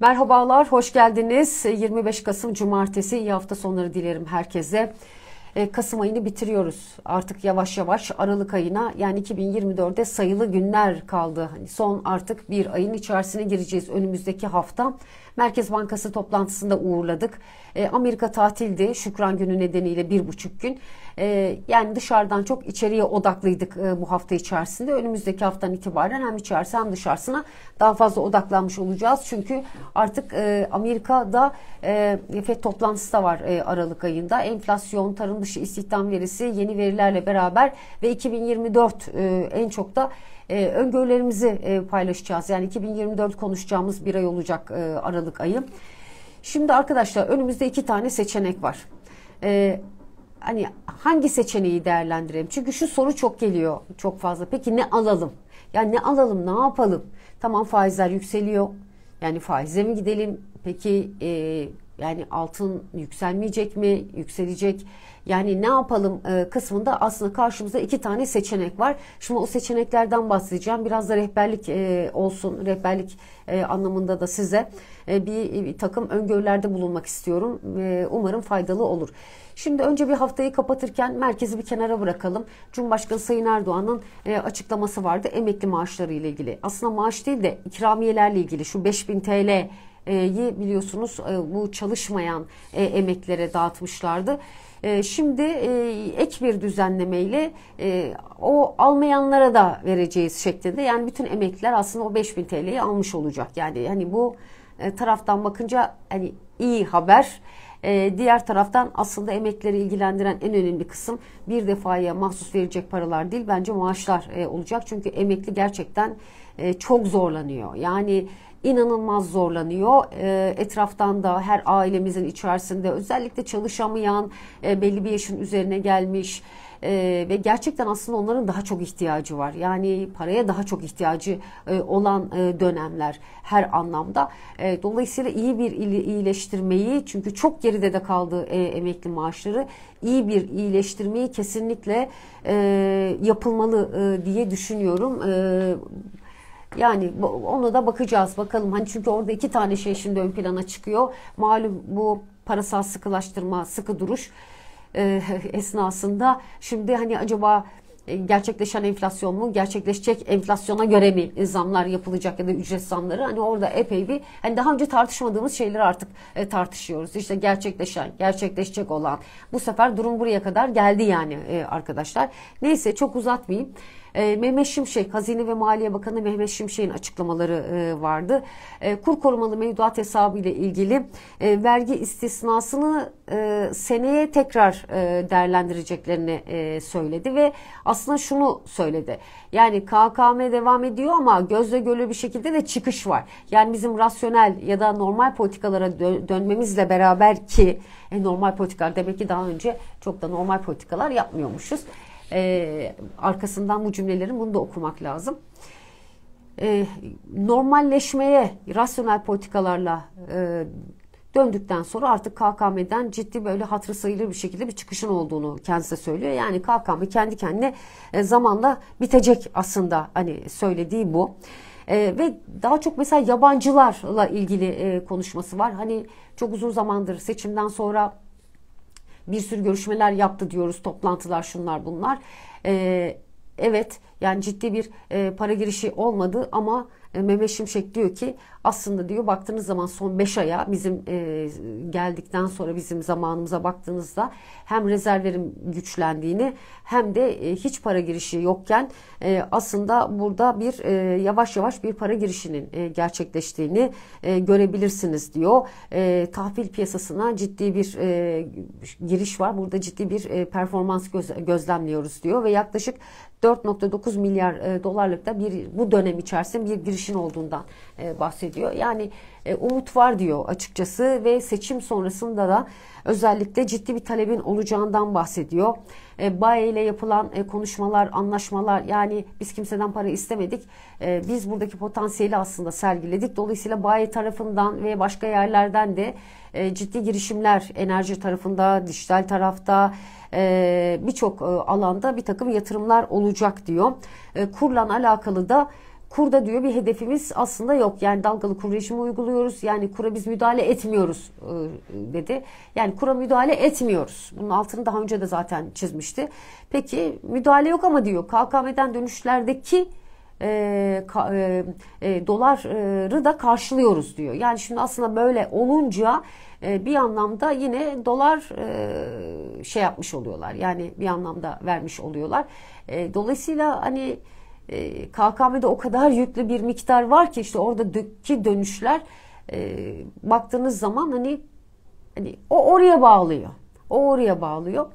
Merhabalar, hoş geldiniz. 25 Kasım Cumartesi, iyi hafta sonları dilerim herkese. E, Kasım ayını bitiriyoruz. Artık yavaş yavaş Aralık ayına yani 2024'de sayılı günler kaldı. Hani son artık bir ayın içerisine gireceğiz önümüzdeki hafta. Merkez Bankası toplantısında uğurladık. E, Amerika tatildi Şükran günü nedeniyle bir buçuk gün. Ee, yani dışarıdan çok içeriye odaklıydık e, bu hafta içerisinde. Önümüzdeki haftan itibaren hem içerisi hem dışarısına daha fazla odaklanmış olacağız. Çünkü artık e, Amerika'da e, FED toplantısı da var Aralık ayında. Enflasyon, tarım dışı istihdam verisi, yeni verilerle beraber ve 2024 en çok da e, öngörülerimizi e, paylaşacağız. Yani 2024 konuşacağımız bir ay olacak e, Aralık ayı. Şimdi arkadaşlar önümüzde iki tane seçenek var. E, hani hangi seçeneği değerlendirelim? Çünkü şu soru çok geliyor çok fazla. Peki ne alalım? Yani ne alalım, ne yapalım? Tamam faizler yükseliyor. Yani faize mi gidelim? Peki e, yani altın yükselmeyecek mi? Yükselecek. Yani ne yapalım e, kısmında aslında karşımıza iki tane seçenek var. Şimdi o seçeneklerden bahsedeceğim. Biraz da rehberlik e, olsun. Rehberlik e, anlamında da size e, bir, bir takım öngörülerde bulunmak istiyorum. E, umarım faydalı olur. Şimdi önce bir haftayı kapatırken merkezi bir kenara bırakalım. Cumhurbaşkanı Sayın Erdoğan'ın e, açıklaması vardı emekli maaşları ile ilgili. Aslında maaş değil de ikramiyelerle ilgili şu 5000 TL yi biliyorsunuz e, bu çalışmayan e, emeklere dağıtmışlardı. Şimdi ek bir düzenlemeyle o almayanlara da vereceğiz şeklinde. Yani bütün emekliler aslında o 5000 TL'yi almış olacak. Yani hani bu taraftan bakınca hani iyi haber. E, diğer taraftan aslında emekleri ilgilendiren en önemli kısım bir defaya mahsus verecek paralar değil bence maaşlar e, olacak. Çünkü emekli gerçekten e, çok zorlanıyor. Yani inanılmaz zorlanıyor. E, etraftan da her ailemizin içerisinde özellikle çalışamayan, e, belli bir yaşın üzerine gelmiş e, ve gerçekten aslında onların daha çok ihtiyacı var. Yani paraya daha çok ihtiyacı e, olan e, dönemler her anlamda. E, dolayısıyla iyi bir iyileştirmeyi çünkü çok geride de kaldı e, emekli maaşları iyi bir iyileştirmeyi kesinlikle e, yapılmalı e, diye düşünüyorum. E, yani ona da bakacağız bakalım. Hani çünkü orada iki tane şey şimdi ön plana çıkıyor. Malum bu parasal sıkılaştırma, sıkı duruş e, esnasında şimdi hani acaba e, gerçekleşen enflasyon mu gerçekleşecek enflasyona göre mi zamlar yapılacak ya da ücret zamları hani orada epey bir hani daha önce tartışmadığımız şeyleri artık e, tartışıyoruz işte gerçekleşen gerçekleşecek olan bu sefer durum buraya kadar geldi yani e, arkadaşlar neyse çok uzatmayayım e, Mehmet Şimşek, Hazine ve Maliye Bakanı Mehmet Şimşek'in açıklamaları e, vardı. E, kur korumalı mevduat hesabı ile ilgili e, vergi istisnasını e, seneye tekrar e, değerlendireceklerini e, söyledi ve aslında şunu söyledi. Yani KKM devam ediyor ama gözle görülür bir şekilde de çıkış var. Yani bizim rasyonel ya da normal politikalara dö- dönmemizle beraber ki e, normal politikalar demek ki daha önce çok da normal politikalar yapmıyormuşuz e, arkasından bu cümlelerin bunu da okumak lazım. E, normalleşmeye rasyonel politikalarla e, döndükten sonra artık KKM'den ciddi böyle hatırı sayılır bir şekilde bir çıkışın olduğunu kendisi söylüyor. Yani KKM kendi kendine e, zamanla bitecek aslında hani söylediği bu. Ee, ve daha çok mesela yabancılarla ilgili e, konuşması var. Hani çok uzun zamandır seçimden sonra bir sürü görüşmeler yaptı diyoruz. Toplantılar şunlar bunlar. E, evet yani ciddi bir e, para girişi olmadı ama e, Meme Şimşek diyor ki aslında diyor baktığınız zaman son 5 aya bizim e, geldikten sonra bizim zamanımıza baktığınızda hem rezervlerin güçlendiğini hem de e, hiç para girişi yokken e, aslında burada bir e, yavaş yavaş bir para girişinin e, gerçekleştiğini e, görebilirsiniz diyor. E, tahvil piyasasına ciddi bir e, giriş var. Burada ciddi bir e, performans göz, gözlemliyoruz diyor ve yaklaşık 4.9 milyar e, dolarlık da bir bu dönem içerisinde bir giriş kişinin olduğundan e, bahsediyor. Yani e, umut var diyor açıkçası ve seçim sonrasında da özellikle ciddi bir talebin olacağından bahsediyor. E, Baye ile yapılan e, konuşmalar, anlaşmalar yani biz kimseden para istemedik. E, biz buradaki potansiyeli aslında sergiledik. Dolayısıyla Baye tarafından ve başka yerlerden de e, ciddi girişimler enerji tarafında, dijital tarafta e, birçok e, alanda bir takım yatırımlar olacak diyor. E, kurla alakalı da kurda diyor bir hedefimiz aslında yok. Yani dalgalı kur rejimi uyguluyoruz. Yani kura biz müdahale etmiyoruz e, dedi. Yani kura müdahale etmiyoruz. Bunun altını daha önce de zaten çizmişti. Peki müdahale yok ama diyor KKM'den dönüşlerdeki e, ka, e, e, doları da karşılıyoruz diyor. Yani şimdi aslında böyle olunca e, bir anlamda yine dolar e, şey yapmış oluyorlar. Yani bir anlamda vermiş oluyorlar. E, dolayısıyla hani e, ee, KKM'de o kadar yüklü bir miktar var ki işte orada dökki dönüşler e, baktığınız zaman hani hani o oraya bağlıyor. O oraya bağlıyor.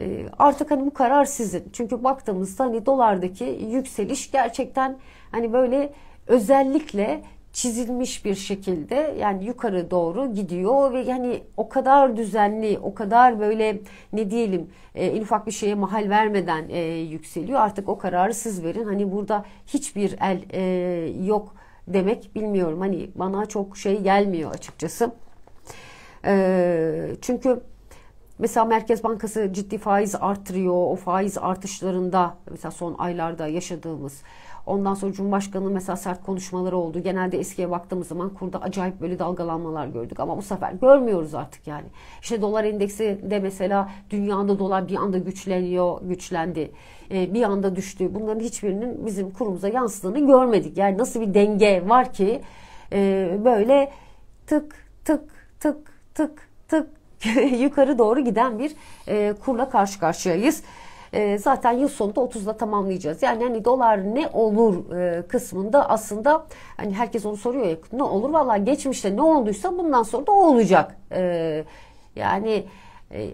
E, artık hani bu karar sizin. Çünkü baktığımızda hani dolardaki yükseliş gerçekten hani böyle özellikle çizilmiş bir şekilde yani yukarı doğru gidiyor ve yani o kadar düzenli, o kadar böyle ne diyelim e, en ufak bir şeye mahal vermeden e, yükseliyor. Artık o kararı siz verin. Hani burada hiçbir el e, yok demek bilmiyorum. Hani bana çok şey gelmiyor açıkçası. E, çünkü Mesela Merkez Bankası ciddi faiz artırıyor. O faiz artışlarında mesela son aylarda yaşadığımız Ondan sonra Cumhurbaşkanı mesela sert konuşmaları oldu. Genelde eskiye baktığımız zaman kurda acayip böyle dalgalanmalar gördük ama bu sefer görmüyoruz artık yani. İşte dolar endeksi de mesela dünyada dolar bir anda güçleniyor, güçlendi. Ee, bir anda düştü. Bunların hiçbirinin bizim kurumuza yansıdığını görmedik. Yani nasıl bir denge var ki e, böyle tık tık tık tık tık yukarı doğru giden bir e, kurla karşı karşıyayız. Ee, zaten yıl sonunda 30'la tamamlayacağız. Yani hani dolar ne olur e, kısmında aslında hani herkes onu soruyor ya ne olur valla geçmişte ne olduysa bundan sonra da olacak. Ee, yani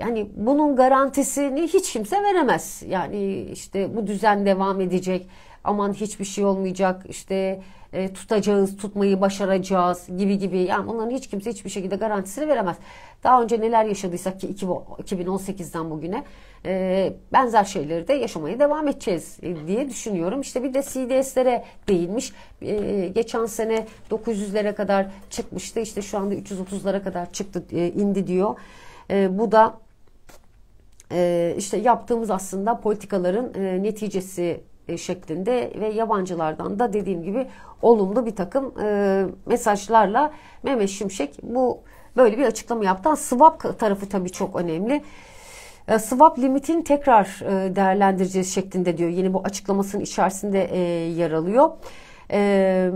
yani e, bunun garantisini hiç kimse veremez. Yani işte bu düzen devam edecek. Aman hiçbir şey olmayacak. İşte e, tutacağız, tutmayı başaracağız gibi gibi. Yani bunların hiç kimse hiçbir şekilde garantisini veremez. Daha önce neler yaşadıysak ki 2018'den bugüne e, benzer şeyleri de yaşamaya devam edeceğiz e, diye düşünüyorum. İşte bir de CDS'lere değinmiş. E, geçen sene 900'lere kadar çıkmıştı. İşte şu anda 330'lara kadar çıktı, e, indi diyor. E, bu da e, işte yaptığımız aslında politikaların e, neticesi e, şeklinde ve yabancılardan da dediğim gibi olumlu bir takım e, mesajlarla Mehmet Şimşek bu böyle bir açıklama yaptı. Swap tarafı tabii çok önemli. E, swap limitini tekrar e, değerlendireceğiz şeklinde diyor. Yeni bu açıklamasının içerisinde e, yer alıyor. E,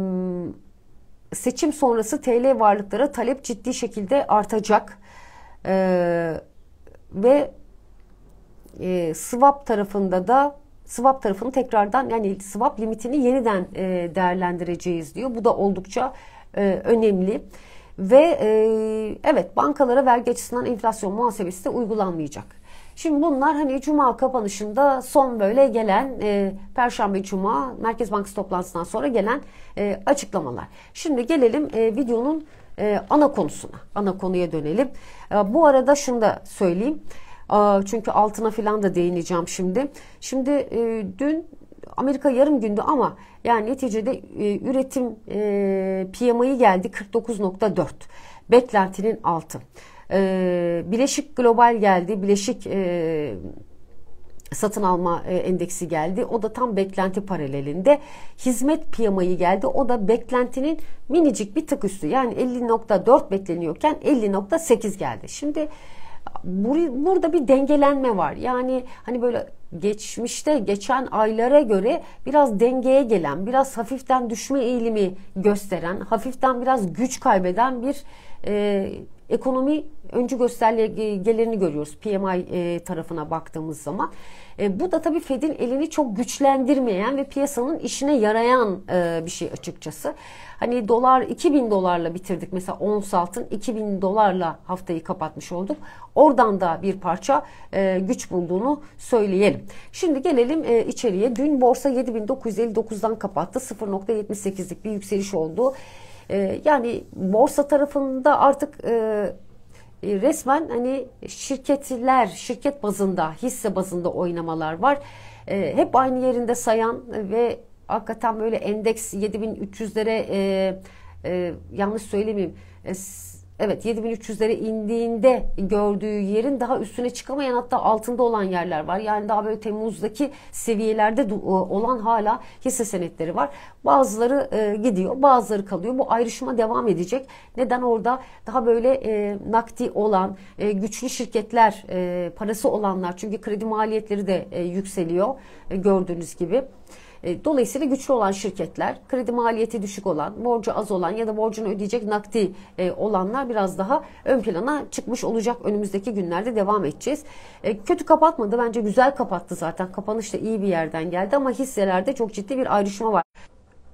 seçim sonrası TL varlıklara talep ciddi şekilde artacak. ve e, swap tarafında da swap tarafını tekrardan yani swap limitini yeniden e, değerlendireceğiz diyor. Bu da oldukça e, önemli. Ve e, evet bankalara vergi açısından enflasyon muhasebesi de uygulanmayacak. Şimdi bunlar hani cuma kapanışında son böyle gelen e, perşembe cuma Merkez Bankası toplantısından sonra gelen e, açıklamalar. Şimdi gelelim e, videonun e, ana konusuna, ana konuya dönelim. E, bu arada şunu da söyleyeyim. Çünkü altına filan da değineceğim şimdi. Şimdi e, dün Amerika yarım gündü ama yani neticede e, üretim e, PMI'yi geldi 49.4. Beklentinin altı. Bileşik Global geldi. Bileşik satın alma endeksi geldi. O da tam beklenti paralelinde. Hizmet piyamayı geldi. O da beklentinin minicik bir tık üstü. Yani 50.4 bekleniyorken 50.8 geldi. Şimdi burada bir dengelenme var. Yani hani böyle geçmişte geçen aylara göre biraz dengeye gelen, biraz hafiften düşme eğilimi gösteren, hafiften biraz güç kaybeden bir e, ekonomi öncü göstergelerini e, görüyoruz PMI e, tarafına baktığımız zaman. E, bu da tabii Fed'in elini çok güçlendirmeyen ve piyasanın işine yarayan e, bir şey açıkçası. Hani dolar 2000 dolarla bitirdik mesela ons altın 2000 dolarla haftayı kapatmış olduk. Oradan da bir parça e, güç bulduğunu söyleyelim. Şimdi gelelim e, içeriye. Dün borsa 7959'dan kapattı. 0.78'lik bir yükseliş oldu. E, yani borsa tarafında artık e, e, resmen hani şirketler, şirket bazında, hisse bazında oynamalar var. E, hep aynı yerinde sayan ve hakikaten böyle endeks 7300'lere e, e, yanlış söylemeyeyim. E, evet 7300'lere indiğinde gördüğü yerin daha üstüne çıkamayan hatta altında olan yerler var. Yani daha böyle Temmuz'daki seviyelerde olan hala hisse senetleri var. Bazıları e, gidiyor, bazıları kalıyor. Bu ayrışma devam edecek. Neden orada daha böyle e, nakdi olan, e, güçlü şirketler, parası olanlar çünkü kredi maliyetleri de yükseliyor gördüğünüz gibi. E, dolayısıyla güçlü olan şirketler, kredi maliyeti düşük olan, borcu az olan ya da borcunu ödeyecek nakdi e, olanlar biraz daha ön plana çıkmış olacak. Önümüzdeki günlerde devam edeceğiz. E, kötü kapatmadı. Bence güzel kapattı zaten. kapanışta iyi bir yerden geldi ama hisselerde çok ciddi bir ayrışma var.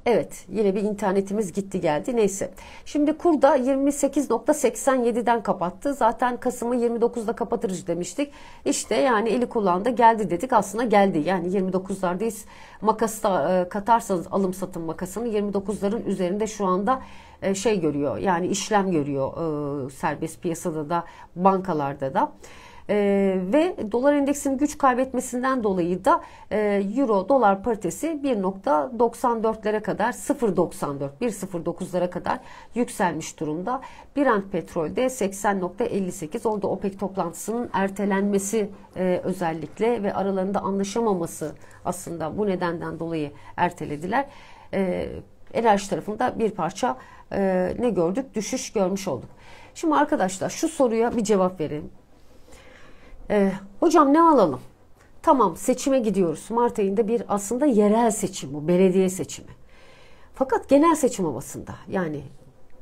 Evet yine bir internetimiz gitti geldi neyse. Şimdi kurda 28.87'den kapattı. Zaten Kasım'ı 29'da kapatırız demiştik. İşte yani eli kulağında geldi dedik aslında geldi. Yani 29'lardayız makası da e, katarsanız alım satım makasını 29'ların üzerinde şu anda e, şey görüyor yani işlem görüyor e, serbest piyasada da bankalarda da. E, ve dolar endeksinin güç kaybetmesinden dolayı da e, euro dolar paritesi 1.94'lere kadar 0.94 1.09'lara kadar yükselmiş durumda. Brent petrolde 80.58 orada OPEC toplantısının ertelenmesi e, özellikle ve aralarında anlaşamaması aslında bu nedenden dolayı ertelediler. E, enerji tarafında bir parça e, ne gördük? Düşüş görmüş olduk. Şimdi arkadaşlar şu soruya bir cevap verin. Ee, hocam ne alalım? Tamam seçime gidiyoruz. Mart ayında bir aslında yerel seçim bu, belediye seçimi. Fakat genel seçim havasında yani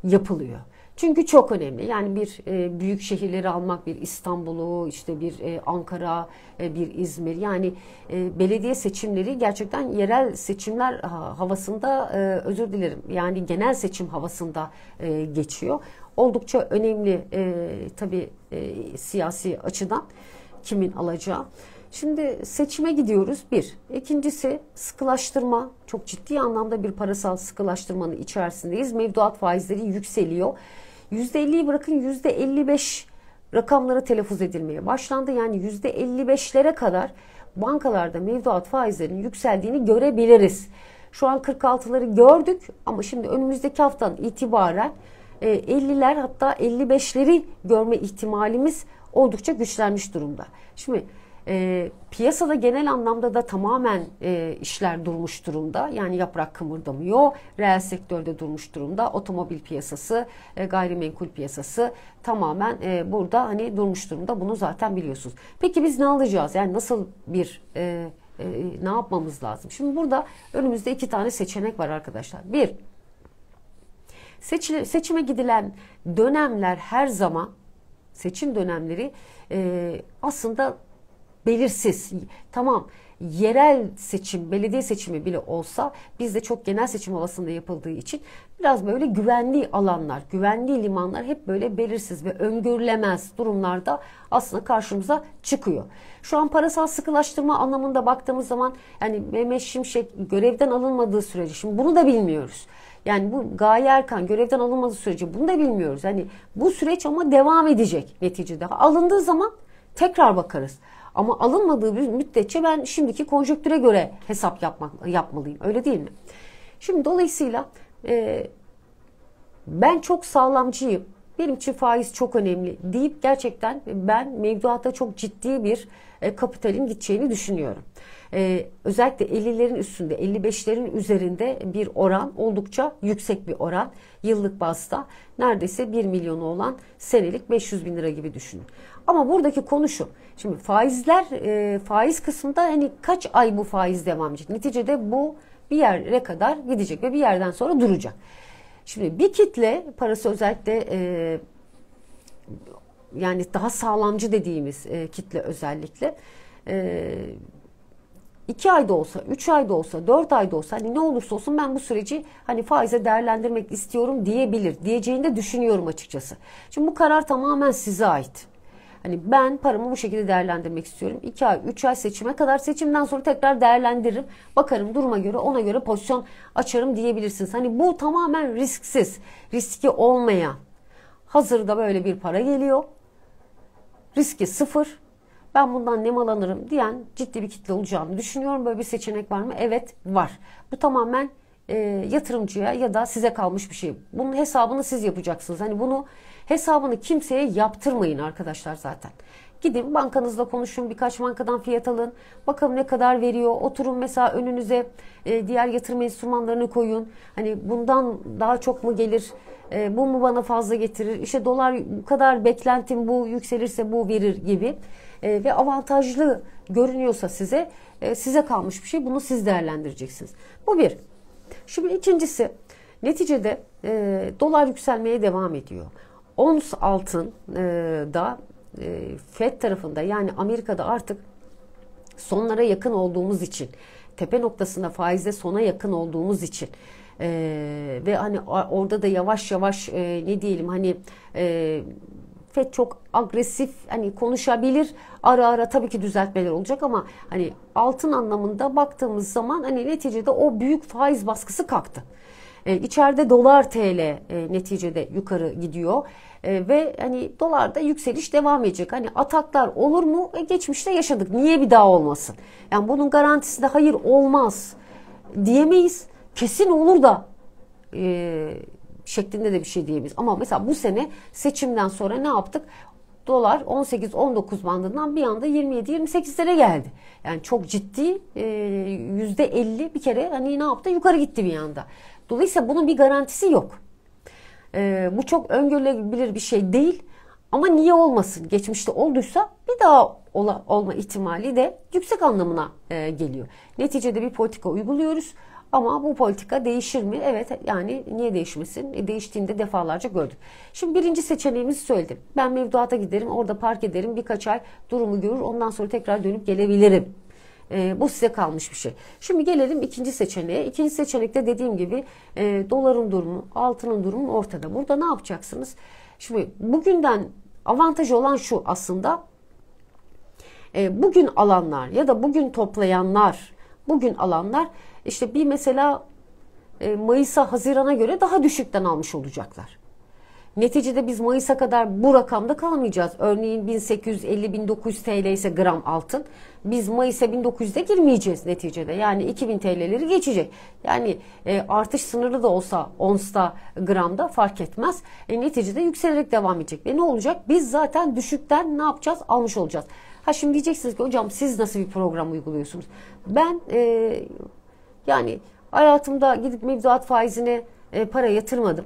yapılıyor. Çünkü çok önemli. Yani bir e, büyük şehirleri almak, bir İstanbul'u, işte bir e, Ankara, e, bir İzmir. Yani e, belediye seçimleri gerçekten yerel seçimler havasında, e, özür dilerim. Yani genel seçim havasında e, geçiyor oldukça önemli e, tabii e, siyasi açıdan kimin alacağı. Şimdi seçime gidiyoruz bir. İkincisi sıkılaştırma. Çok ciddi anlamda bir parasal sıkılaştırmanın içerisindeyiz. Mevduat faizleri yükseliyor. %50'yi bırakın %55 rakamlara telaffuz edilmeye başlandı. Yani %55'lere kadar bankalarda mevduat faizlerinin yükseldiğini görebiliriz. Şu an 46'ları gördük ama şimdi önümüzdeki haftan itibaren 50'ler e, hatta 55'leri görme ihtimalimiz oldukça güçlenmiş durumda. Şimdi e, piyasada genel anlamda da tamamen e, işler durmuş durumda. Yani yaprak kımıldamıyor. Reel sektörde durmuş durumda. Otomobil piyasası, e, gayrimenkul piyasası tamamen e, burada hani durmuş durumda. Bunu zaten biliyorsunuz. Peki biz ne alacağız? Yani nasıl bir e, e, ne yapmamız lazım? Şimdi burada önümüzde iki tane seçenek var arkadaşlar. Bir, Seçi, seçime gidilen dönemler her zaman seçim dönemleri e, aslında belirsiz. Tamam yerel seçim, belediye seçimi bile olsa bizde çok genel seçim havasında yapıldığı için biraz böyle güvenli alanlar, güvenli limanlar hep böyle belirsiz ve öngörülemez durumlarda aslında karşımıza çıkıyor. Şu an parasal sıkılaştırma anlamında baktığımız zaman yani Mehmet Şimşek görevden alınmadığı sürece şimdi bunu da bilmiyoruz. Yani bu Gaye Erkan görevden alınmadığı sürece bunu da bilmiyoruz. Hani bu süreç ama devam edecek neticede. Alındığı zaman tekrar bakarız. Ama alınmadığı bir müddetçe ben şimdiki konjonktüre göre hesap yapmak, yapmalıyım. Öyle değil mi? Şimdi dolayısıyla e, ben çok sağlamcıyım. Benim için faiz çok önemli deyip gerçekten ben mevduata çok ciddi bir e, kapitalin gideceğini düşünüyorum e, özellikle 50'lerin üstünde 55'lerin üzerinde bir oran oldukça yüksek bir oran yıllık bazda neredeyse 1 milyonu olan senelik 500 bin lira gibi düşünün. Ama buradaki konu şu. Şimdi faizler e, faiz kısmında hani kaç ay bu faiz devam edecek? Neticede bu bir yere kadar gidecek ve bir yerden sonra duracak. Şimdi bir kitle parası özellikle e, yani daha sağlamcı dediğimiz e, kitle özellikle e, 2 ayda olsa, 3 ayda olsa, 4 ayda olsa hani ne olursa olsun ben bu süreci hani faize değerlendirmek istiyorum diyebilir. Diyeceğini de düşünüyorum açıkçası. Şimdi bu karar tamamen size ait. Hani ben paramı bu şekilde değerlendirmek istiyorum. 2 ay, 3 ay seçime kadar seçimden sonra tekrar değerlendiririm. Bakarım duruma göre ona göre pozisyon açarım diyebilirsiniz. Hani bu tamamen risksiz, riski olmayan. Hazırda böyle bir para geliyor. Riski sıfır ben bundan nem alırım diyen ciddi bir kitle olacağını düşünüyorum. Böyle bir seçenek var mı? Evet var. Bu tamamen e, yatırımcıya ya da size kalmış bir şey. Bunun hesabını siz yapacaksınız. Hani bunu hesabını kimseye yaptırmayın arkadaşlar zaten. Gidin bankanızla konuşun birkaç bankadan fiyat alın. Bakalım ne kadar veriyor. Oturun mesela önünüze e, diğer yatırım enstrümanlarını koyun. Hani bundan daha çok mu gelir? E, bu mu bana fazla getirir? işte dolar bu kadar beklentim bu yükselirse bu verir gibi. E, ve avantajlı görünüyorsa size e, size kalmış bir şey. Bunu siz değerlendireceksiniz. Bu bir. Şimdi ikincisi neticede e, dolar yükselmeye devam ediyor. Ons altın e, da e, FED tarafında yani Amerika'da artık sonlara yakın olduğumuz için tepe noktasında faizde sona yakın olduğumuz için e, ve hani orada da yavaş yavaş e, ne diyelim hani e, FED çok agresif hani konuşabilir. Ara ara tabii ki düzeltmeler olacak ama hani altın anlamında baktığımız zaman hani neticede o büyük faiz baskısı kalktı. E, içeride dolar TL e, neticede yukarı gidiyor. E, ve hani dolarda yükseliş devam edecek. Hani ataklar olur mu? E, geçmişte yaşadık. Niye bir daha olmasın? Yani bunun garantisi de hayır olmaz diyemeyiz. Kesin olur da e, şeklinde de bir şey diyemeyiz. Ama mesela bu sene seçimden sonra ne yaptık? Dolar 18-19 bandından bir anda 27-28'lere geldi. Yani çok ciddi e, %50 bir kere hani ne yaptı? Yukarı gitti bir anda. Dolayısıyla bunun bir garantisi yok. Ee, bu çok öngörülebilir bir şey değil. Ama niye olmasın? Geçmişte olduysa bir daha ola, olma ihtimali de yüksek anlamına e, geliyor. Neticede bir politika uyguluyoruz ama bu politika değişir mi? Evet yani niye değişmesin? E, değiştiğinde defalarca gördük. Şimdi birinci seçeneğimizi söyledim. Ben mevduata giderim orada park ederim birkaç ay durumu görür ondan sonra tekrar dönüp gelebilirim e, bu size kalmış bir şey. Şimdi gelelim ikinci seçeneğe. İkinci seçenekte dediğim gibi e, doların durumu, altının durumu ortada. Burada ne yapacaksınız? Şimdi bugünden avantaj olan şu aslında. E, bugün alanlar ya da bugün toplayanlar, bugün alanlar işte bir mesela e, Mayıs'a, Haziran'a göre daha düşükten almış olacaklar. Neticede biz Mayıs'a kadar bu rakamda kalamayacağız. Örneğin 1850-1900 TL ise gram altın. Biz Mayıs'a 1900'de girmeyeceğiz neticede. Yani 2000 TL'leri geçecek. Yani e, artış sınırlı da olsa onsta gramda fark etmez. E, neticede yükselerek devam edecek. Ve ne olacak? Biz zaten düşükten ne yapacağız? Almış olacağız. Ha şimdi diyeceksiniz ki hocam siz nasıl bir program uyguluyorsunuz? Ben e, yani hayatımda gidip mevduat faizine e, para yatırmadım.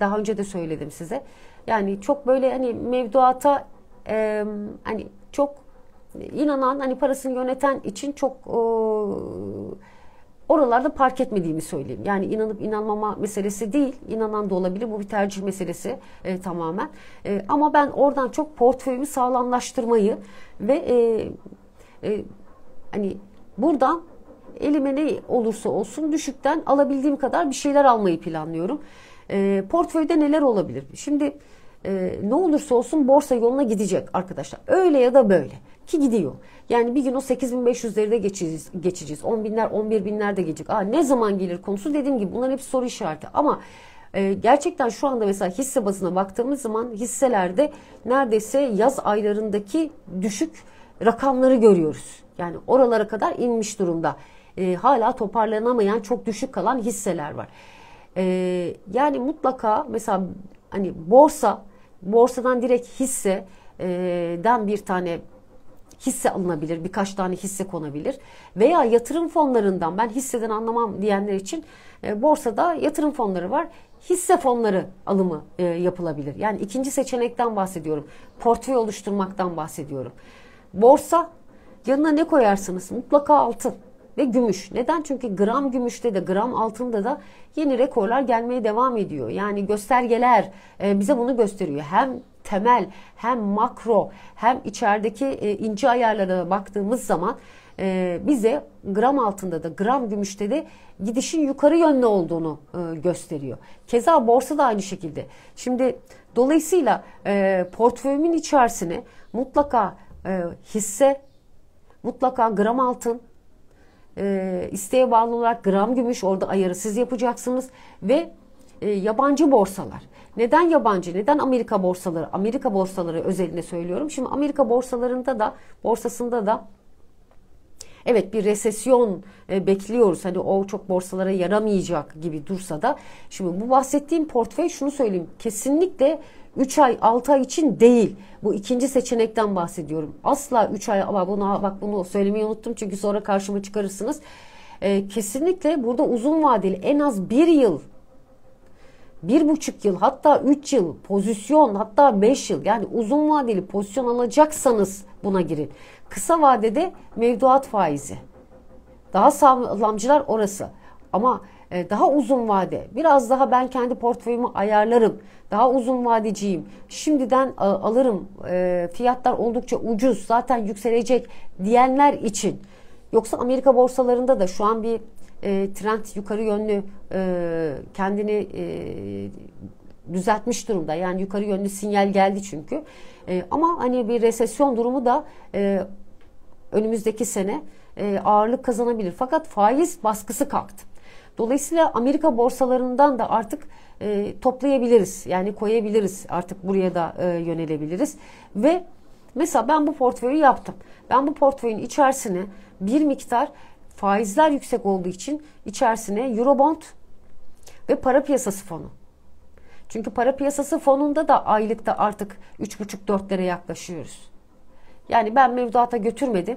Daha önce de söyledim size. Yani çok böyle hani mevduata e, hani çok inanan hani parasını yöneten için çok e, oralarda park etmediğimi söyleyeyim. Yani inanıp inanmama meselesi değil. İnanan da olabilir. Bu bir tercih meselesi e, tamamen. E, ama ben oradan çok portföyümü sağlamlaştırmayı ve e, e, hani buradan elime ne olursa olsun düşükten alabildiğim kadar bir şeyler almayı planlıyorum. E, portföyde neler olabilir? Şimdi e, ne olursa olsun borsa yoluna gidecek arkadaşlar. Öyle ya da böyle ki gidiyor. Yani bir gün o 8500'leri de geçeceğiz. geçeceğiz. 10 binler 11 binler de gelecek. Aa, ne zaman gelir konusu dediğim gibi bunlar hep soru işareti. Ama e, gerçekten şu anda mesela hisse bazına baktığımız zaman hisselerde neredeyse yaz aylarındaki düşük rakamları görüyoruz. Yani oralara kadar inmiş durumda. E, hala toparlanamayan çok düşük kalan hisseler var. Ee, yani mutlaka mesela hani borsa, borsadan direkt hisse e, den bir tane hisse alınabilir, birkaç tane hisse konabilir. Veya yatırım fonlarından ben hisseden anlamam diyenler için e, borsada yatırım fonları var. Hisse fonları alımı e, yapılabilir. Yani ikinci seçenekten bahsediyorum. Portföy oluşturmaktan bahsediyorum. Borsa yanına ne koyarsınız? Mutlaka altın ve gümüş. Neden? Çünkü gram gümüşte de gram altında da yeni rekorlar gelmeye devam ediyor. Yani göstergeler e, bize bunu gösteriyor. Hem temel hem makro hem içerideki e, ince ayarlara baktığımız zaman e, bize gram altında da gram gümüşte de gidişin yukarı yönlü olduğunu gösteriyor. Keza borsa da aynı şekilde. Şimdi dolayısıyla portföyümün içerisine mutlaka hisse, mutlaka gram altın, e, isteğe bağlı olarak gram gümüş orada ayarı siz yapacaksınız ve e, yabancı borsalar. Neden yabancı? Neden Amerika borsaları? Amerika borsaları özelinde söylüyorum. Şimdi Amerika borsalarında da borsasında da Evet bir resesyon e, bekliyoruz. Hani o çok borsalara yaramayacak gibi dursa da şimdi bu bahsettiğim portföy şunu söyleyeyim. Kesinlikle 3 ay 6 ay için değil. Bu ikinci seçenekten bahsediyorum. Asla 3 ay ama bunu bak bunu söylemeyi unuttum çünkü sonra karşıma çıkarırsınız. E, kesinlikle burada uzun vadeli en az 1 yıl bir buçuk yıl hatta üç yıl pozisyon hatta beş yıl yani uzun vadeli pozisyon alacaksanız buna girin. Kısa vadede mevduat faizi. Daha sağlamcılar orası. Ama e, daha uzun vade biraz daha ben kendi portföyümü ayarlarım daha uzun vadeciyim şimdiden e, alırım e, fiyatlar oldukça ucuz zaten yükselecek diyenler için yoksa Amerika borsalarında da şu an bir e, trend yukarı yönlü e, kendini e, düzeltmiş durumda. Yani yukarı yönlü sinyal geldi çünkü. E, ama hani bir resesyon durumu da e, önümüzdeki sene e, ağırlık kazanabilir. Fakat faiz baskısı kalktı. Dolayısıyla Amerika borsalarından da artık e, toplayabiliriz. Yani koyabiliriz. Artık buraya da e, yönelebiliriz. Ve mesela ben bu portföyü yaptım. Ben bu portföyün içerisine bir miktar faizler yüksek olduğu için içerisine Eurobond ve para piyasası fonu. Çünkü para piyasası fonunda da aylıkta artık 3,5-4'lere yaklaşıyoruz. Yani ben mevduata götürmedim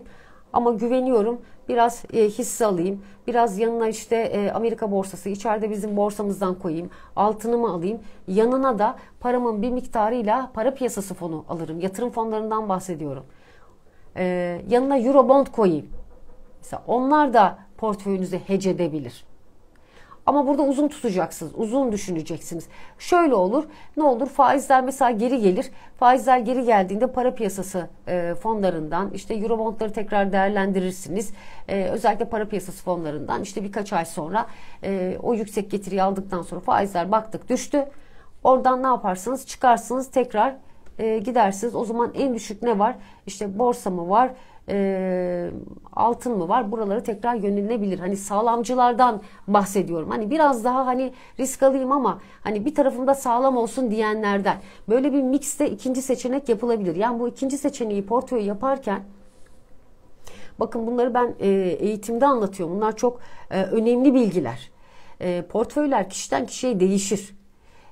ama güveniyorum biraz e, hisse alayım biraz yanına işte e, Amerika borsası içeride bizim borsamızdan koyayım altınımı alayım yanına da paramın bir miktarıyla para piyasası fonu alırım yatırım fonlarından bahsediyorum e, yanına Eurobond koyayım Mesela onlar da portföyünüzü hece edebilir. Ama burada uzun tutacaksınız, uzun düşüneceksiniz. Şöyle olur, ne olur faizler mesela geri gelir. Faizler geri geldiğinde para piyasası e, fonlarından işte Eurobondları tekrar değerlendirirsiniz. E, özellikle para piyasası fonlarından işte birkaç ay sonra e, o yüksek getiriyi aldıktan sonra faizler baktık düştü. Oradan ne yaparsınız? Çıkarsınız tekrar e, gidersiniz. O zaman en düşük ne var? İşte borsa mı var? e, altın mı var buralara tekrar yönelilebilir. Hani sağlamcılardan bahsediyorum. Hani biraz daha hani risk alayım ama hani bir tarafımda sağlam olsun diyenlerden. Böyle bir mixte ikinci seçenek yapılabilir. Yani bu ikinci seçeneği portföy yaparken bakın bunları ben e, eğitimde anlatıyorum. Bunlar çok e, önemli bilgiler. E, portföyler kişiden kişiye değişir.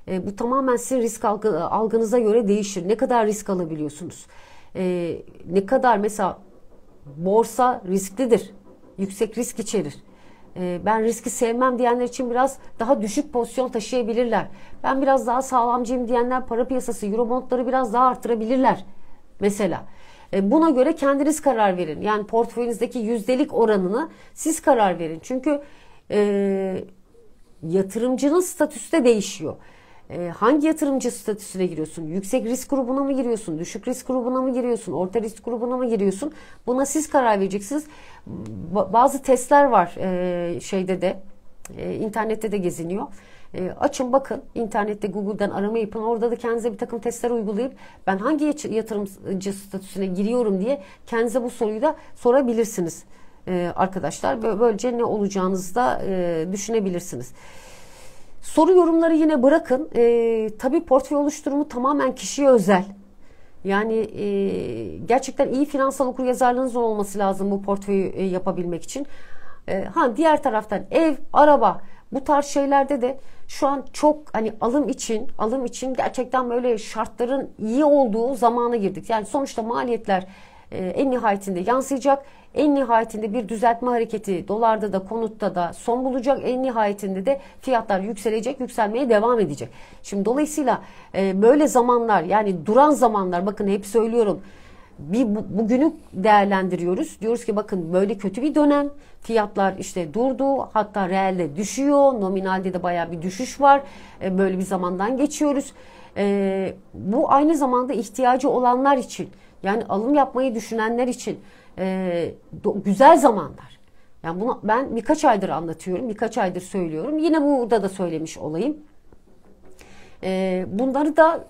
E, bu tamamen sizin risk algı, algınıza göre değişir. Ne kadar risk alabiliyorsunuz? E, ne kadar mesela borsa risklidir. Yüksek risk içerir. E, ben riski sevmem diyenler için biraz daha düşük pozisyon taşıyabilirler. Ben biraz daha sağlamcıyım diyenler para piyasası, eurobondları biraz daha arttırabilirler. Mesela. Ee, buna göre kendiniz karar verin. Yani portföyünüzdeki yüzdelik oranını siz karar verin. Çünkü e, yatırımcının statüsü de değişiyor. Ee, hangi yatırımcı statüsüne giriyorsun? Yüksek risk grubuna mı giriyorsun? Düşük risk grubuna mı giriyorsun? Orta risk grubuna mı giriyorsun? Buna siz karar vereceksiniz. bazı testler var e, şeyde de e, internette de geziniyor. E, açın bakın internette Google'dan arama yapın orada da kendinize bir takım testler uygulayıp ben hangi yatırımcı statüsüne giriyorum diye kendinize bu soruyu da sorabilirsiniz arkadaşlar. Böylece ne olacağınızı da e, düşünebilirsiniz. Soru yorumları yine bırakın. E, tabii portföy oluşturumu tamamen kişiye özel. Yani e, gerçekten iyi finansal okuryazarlığınız olması lazım bu portföyü e, yapabilmek için. E, ha diğer taraftan ev, araba bu tarz şeylerde de şu an çok hani alım için alım için gerçekten böyle şartların iyi olduğu zamana girdik. Yani sonuçta maliyetler e, en nihayetinde yansıyacak en nihayetinde bir düzeltme hareketi dolarda da konutta da son bulacak. En nihayetinde de fiyatlar yükselecek, yükselmeye devam edecek. Şimdi dolayısıyla e, böyle zamanlar yani duran zamanlar bakın hep söylüyorum bir bu, bugünü değerlendiriyoruz. Diyoruz ki bakın böyle kötü bir dönem. Fiyatlar işte durdu. Hatta reelde düşüyor. Nominalde de baya bir düşüş var. E, böyle bir zamandan geçiyoruz. E, bu aynı zamanda ihtiyacı olanlar için yani alım yapmayı düşünenler için e, do, güzel zamanlar. Yani bunu ben birkaç aydır anlatıyorum, birkaç aydır söylüyorum. Yine burada da söylemiş olayım. E, bunları da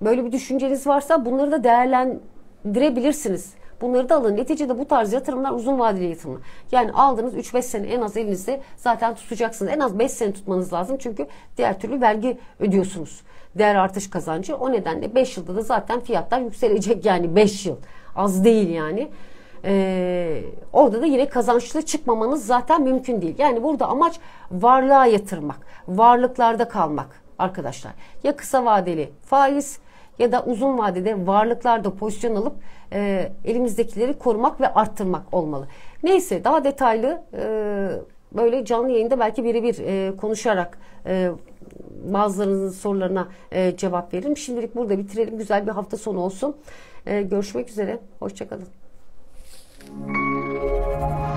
böyle bir düşünceniz varsa bunları da değerlendirebilirsiniz. Bunları da alın. Neticede bu tarz yatırımlar uzun vadeli yatırımlar. Yani aldığınız 3-5 sene en az elinizde zaten tutacaksınız. En az 5 sene tutmanız lazım çünkü diğer türlü vergi ödüyorsunuz. Değer artış kazancı. O nedenle 5 yılda da zaten fiyatlar yükselecek yani 5 yıl. Az değil yani e, orada da yine kazançlı çıkmamanız zaten mümkün değil. Yani burada amaç varlığa yatırmak, varlıklarda kalmak arkadaşlar. Ya kısa vadeli faiz ya da uzun vadede varlıklarda pozisyon alıp e, elimizdekileri korumak ve arttırmak olmalı. Neyse daha detaylı e, böyle canlı yayında belki birebir e, konuşarak e, bazılarınızın sorularına e, cevap veririm. Şimdilik burada bitirelim. Güzel bir hafta sonu olsun. E, görüşmek üzere. Hoşçakalın. thank you